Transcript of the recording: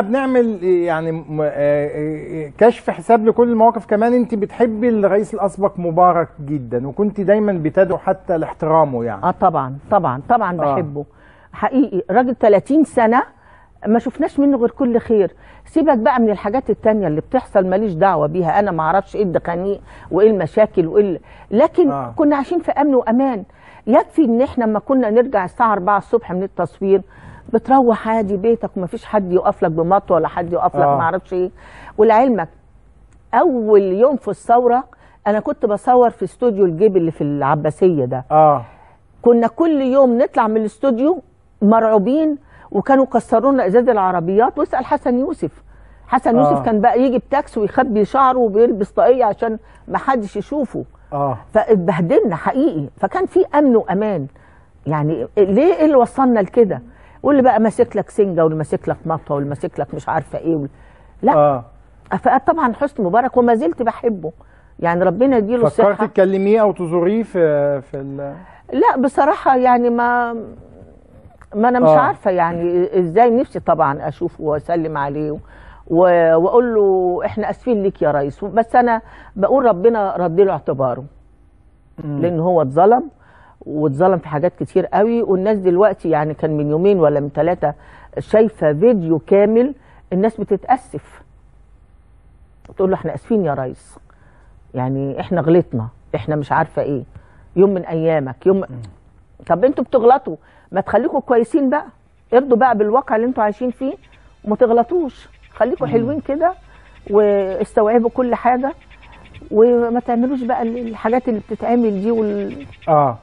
بنعمل يعني آه، آه، آه، كشف حساب لكل المواقف كمان انت بتحبي الرئيس الاسبق مبارك جدا وكنت دايما بتدعو حتى لاحترامه يعني اه طبعا طبعا طبعا آه. بحبه حقيقي راجل 30 سنه ما شفناش منه غير كل خير سيبك بقى من الحاجات التانية اللي بتحصل ماليش دعوة بيها أنا ما اعرفش إيه الدخانيق وإيه المشاكل وإيه لكن آه. كنا عايشين في أمن وأمان يكفي إن إحنا لما كنا نرجع الساعة 4 الصبح من التصوير بتروح عادي بيتك ومفيش حد يقف لك بمطوة ولا حد يقف لك آه. معرفش ايه ولعلمك اول يوم في الثوره انا كنت بصور في استوديو الجيب اللي في العباسيه ده اه كنا كل يوم نطلع من الاستوديو مرعوبين وكانوا كسرونا ازاز العربيات واسال حسن يوسف حسن آه. يوسف كان بقى يجي بتاكس ويخبي شعره وبيلبس طاقيه عشان ما حدش يشوفه اه فاتبهدلنا حقيقي فكان في امن وامان يعني ليه ايه اللي وصلنا لكده واللي بقى ماسك لك سنجه واللي ماسك لك مطوه واللي ماسك لك مش عارفه ايه وال... لا آه. فطبعا آه، حسني مبارك وما زلت بحبه يعني ربنا يديله الصحه فكرت تكلميه او تزوريه في في ال... لا بصراحه يعني ما ما انا مش آه. عارفه يعني ازاي نفسي طبعا اشوفه واسلم عليه و... واقول له احنا اسفين ليك يا ريس بس انا بقول ربنا رد له اعتباره لان هو اتظلم واتظلم في حاجات كتير قوي والناس دلوقتي يعني كان من يومين ولا من ثلاثه شايفه فيديو كامل الناس بتتاسف تقول له احنا اسفين يا ريس يعني احنا غلطنا احنا مش عارفه ايه يوم من ايامك يوم طب انتوا بتغلطوا ما تخليكم كويسين بقى ارضوا بقى بالواقع اللي انتوا عايشين فيه وما تغلطوش خليكم حلوين كده واستوعبوا كل حاجه وما تعملوش بقى الحاجات اللي بتتعمل دي وال اه